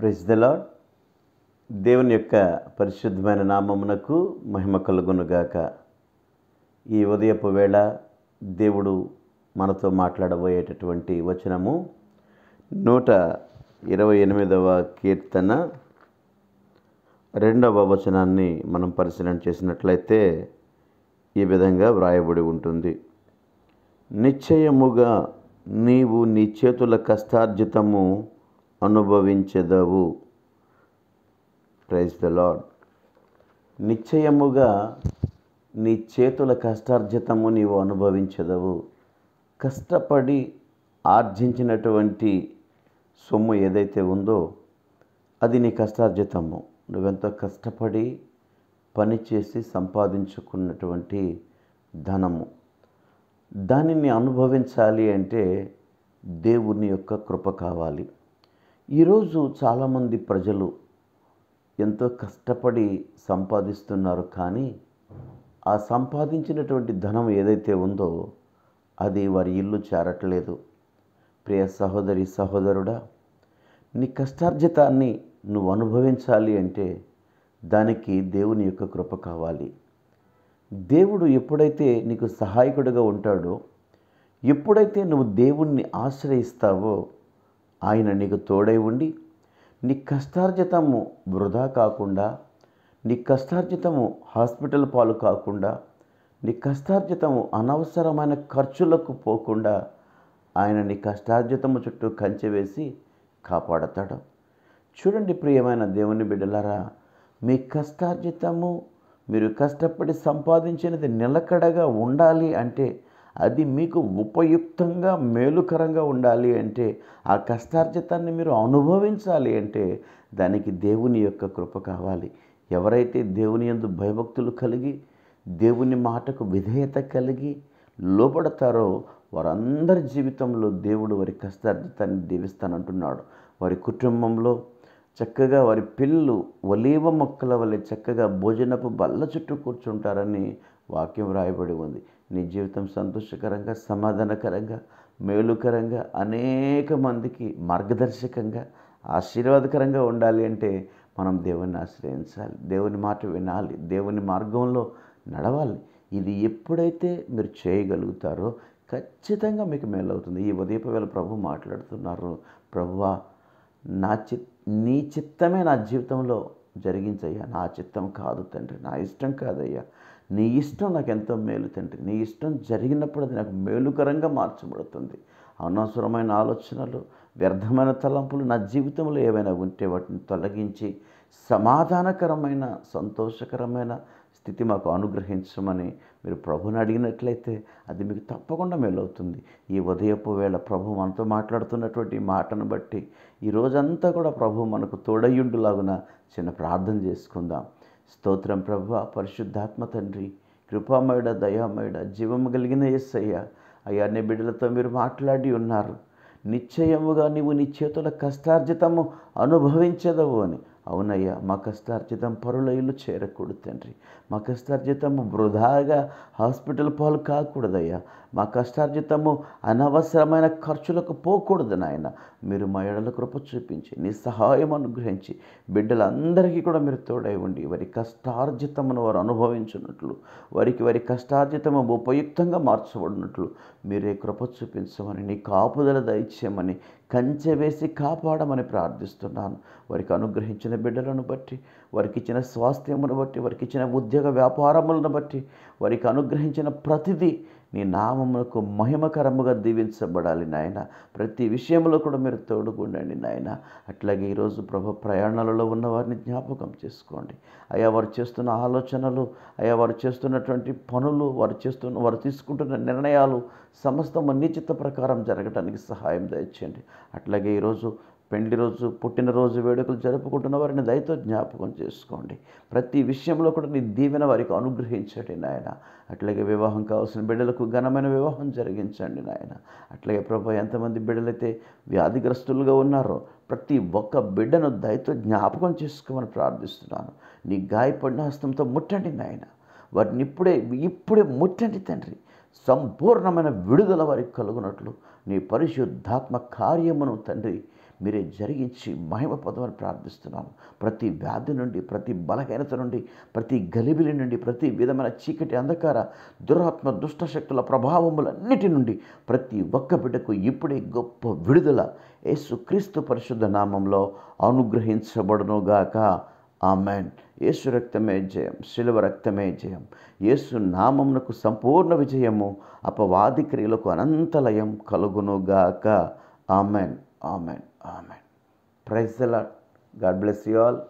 Praise దేవుని యొక్క పరిశుద్ధమైన నామమునకు మహిమ కలుగునుగాక ఈ ఉదయపు వేళ దేవుడు మనతో మాట్లాడబోయేటటువంటి వచనము నూట ఇరవై ఎనిమిదవ కీర్తన రెండవ వచనాన్ని మనం పరిశీలన చేసినట్లయితే ఈ విధంగా వ్రాయబడి ఉంటుంది నిశ్చయముగా నీవు నీ చేతుల కష్టార్జితము అనుభవించదవు ప్రైజ్ ద లాడ్ నిశ్చయముగా నీ చేతుల కష్టార్జితము నీవు అనుభవించదవు కష్టపడి ఆర్జించినటువంటి సొమ్ము ఏదైతే ఉందో అది నీ కష్టార్జితము నువ్వెంతో కష్టపడి పనిచేసి సంపాదించుకున్నటువంటి ధనము దానిని అనుభవించాలి అంటే దేవుని యొక్క కృప కావాలి ఈరోజు చాలామంది ప్రజలు ఎంతో కష్టపడి సంపాదిస్తున్నారు కానీ ఆ సంపాదించినటువంటి ధనం ఏదైతే ఉందో అది వారి ఇల్లు చేరట్లేదు ప్రియ సహోదరి సహోదరుడా నీ కష్టార్జితాన్ని నువ్వు అనుభవించాలి అంటే దానికి దేవుని యొక్క కృప కావాలి దేవుడు ఎప్పుడైతే నీకు సహాయకుడిగా ఉంటాడో ఎప్పుడైతే నువ్వు దేవుణ్ణి ఆశ్రయిస్తావో ఆయన నీకు తోడై ఉండి నీ కష్టార్జితము వృధా కాకుండా నీ కష్టార్జితము హాస్పిటల్ పాలు కాకుండా నీ కష్టార్జితము అనవసరమైన ఖర్చులకు పోకుండా ఆయన నీ కష్టార్జితము చుట్టూ కంచె వేసి కాపాడతాడు చూడండి ప్రియమైన దేవుని బిడ్డలారా మీ కష్టార్జితము మీరు కష్టపడి సంపాదించినది నిలకడగా ఉండాలి అంటే అది మీకు ఉపయుక్తంగా మేలుకరంగా ఉండాలి అంటే ఆ కష్టార్జితాన్ని మీరు అనుభవించాలి అంటే దానికి దేవుని యొక్క కృప కావాలి ఎవరైతే దేవుని ఎందు భయభక్తులు కలిగి దేవుని మాటకు విధేయత కలిగి లోపడతారో వారందరి జీవితంలో దేవుడు వారి కష్టార్జితాన్ని దీవిస్తానంటున్నాడు వారి కుటుంబంలో చక్కగా వారి పిల్లలు ఒలీవ మొక్కల వలె చక్కగా భోజనపు బల్ల చుట్టూ కూర్చుంటారని వాక్యం రాయబడి ఉంది నీ జీవితం సంతోషకరంగా సమాధానకరంగా మేలుకరంగా అనేక మందికి మార్గదర్శకంగా ఆశీర్వాదకరంగా ఉండాలి అంటే మనం దేవుని ఆశ్రయించాలి దేవుని మాట వినాలి దేవుని మార్గంలో నడవాలి ఇది ఎప్పుడైతే మీరు చేయగలుగుతారో ఖచ్చితంగా మీకు మేలు అవుతుంది ఈ ఉదయపవేళ ప్రభు మాట్లాడుతున్నారు ప్రభువా నా చి నీ చిత్తమే నా జీవితంలో జరిగించయ్యా నా చిత్తం కాదు తండ్రి నా ఇష్టం కాదయ్యా నీ ఇష్టం నాకు ఎంతో మేలు తండ్రి నీ ఇష్టం జరిగినప్పుడు అది నాకు మేలుకరంగా మార్చబడుతుంది అనవసరమైన ఆలోచనలు వ్యర్థమైన తలంపులు నా జీవితంలో ఏమైనా ఉంటే వాటిని తొలగించి సమాధానకరమైన సంతోషకరమైన స్థితి మాకు అనుగ్రహించమని మీరు ప్రభుని అడిగినట్లయితే అది మీకు తప్పకుండా మేలవుతుంది ఈ ఉదయపు వేళ ప్రభు మనతో మాట్లాడుతున్నటువంటి మాటను బట్టి ఈ రోజంతా కూడా ప్రభు మనకు తోడయ్యుండులాగున చిన్న ప్రార్థన చేసుకుందాం స్తోత్రం ప్రభు పరిశుద్ధాత్మ తండ్రి కృపామయుడ దయామయుడ జీవము కలిగిన ఎస్సయ్య అయ్యా నీ బిడ్డలతో మీరు మాట్లాడి ఉన్నారు నిశ్చయముగా నీవు నీ చేతుల కష్టార్జితము అనుభవించదవు అని అవునయ్యా మా కష్టార్జితం పరుల ఇల్లు చేరకూడదు తండ్రి మా కష్టార్జితము వృధాగా హాస్పిటల్ పాలు కాకూడదయ్యా మా కష్టార్జితము అనవసరమైన ఖర్చులకు పోకూడదు నాయన మీరు మా ఎడల కృప చూపించి నీ సహాయం అనుగ్రహించి బిడ్డలందరికీ కూడా మీరు తోడై ఉండి వారి కష్టార్జితమును వారు అనుభవించినట్లు వారికి వారి కష్టార్జితము ఉపయుక్తంగా మార్చబడినట్లు మీరే కృప చూపించమని నీ కాపుదల దయచేయమని కంచె వేసి కాపాడమని ప్రార్థిస్తున్నాను వారికి అనుగ్రహించిన బిడ్డలను బట్టి వారికి ఇచ్చిన స్వాస్థ్యమును బట్టి వారికి ఇచ్చిన ఉద్యోగ వ్యాపారములను బట్టి వారికి అనుగ్రహించిన ప్రతిదీ నీ నామములకు మహిమకరముగా దీవించబడాలి నాయన ప్రతి విషయంలో కూడా మీరు తోడుకుండండి నాయన అట్లాగే ఈరోజు ప్రభు ప్రయాణాలలో ఉన్న వారిని జ్ఞాపకం చేసుకోండి అయా వారు చేస్తున్న ఆలోచనలు అయా వారు చేస్తున్నటువంటి పనులు వారు చేస్తున్న వారు తీసుకుంటున్న నిర్ణయాలు సమస్తము నిశ్చిత ప్రకారం జరగడానికి సహాయం దయచేయండి అట్లాగే ఈరోజు పెళ్లి రోజు పుట్టినరోజు వేడుకలు జరుపుకుంటున్న వారిని దయతో జ్ఞాపకం చేసుకోండి ప్రతి విషయంలో కూడా నీ దీవెన వారికి అనుగ్రహించండి నాయన అట్లాగే వివాహం కావాల్సిన బిడ్డలకు ఘనమైన వివాహం జరిగించండి నాయన అట్లాగే ప్రభా ఎంతమంది బిడ్డలైతే వ్యాధిగ్రస్తులుగా ఉన్నారో ప్రతి ఒక్క బిడ్డను దయతో జ్ఞాపకం చేసుకోమని ప్రార్థిస్తున్నాను నీ గాయపడిన హస్తంతో ముట్టండి నాయన వారిని ఇప్పుడే ఇప్పుడే ముట్టండి తండ్రి సంపూర్ణమైన విడుదల వారికి కలుగునట్లు నీ పరిశుద్ధాత్మ కార్యమును తండ్రి మీరే జరిగించి మహిమ పొందమని ప్రార్థిస్తున్నాను ప్రతి వ్యాధి నుండి ప్రతి బలహీనత నుండి ప్రతి గలిబిలి నుండి ప్రతి విధమైన చీకటి అంధకార దురాత్మ దుష్ట శక్తుల ప్రభావములన్నిటి నుండి ప్రతి ఒక్క బిడ్డకు ఇప్పుడే గొప్ప విడుదల యేసుక్రీస్తు పరిశుద్ధ నామంలో అనుగ్రహించబడునుగాక ఆమెన్ యేసు రక్తమే జయం శిలువ రక్తమే జయం యేసు నామమునకు సంపూర్ణ విజయము అపవాది క్రియలకు అనంతలయం కలుగునుగాక amen amen Amen. Praise the Lord. God bless you all.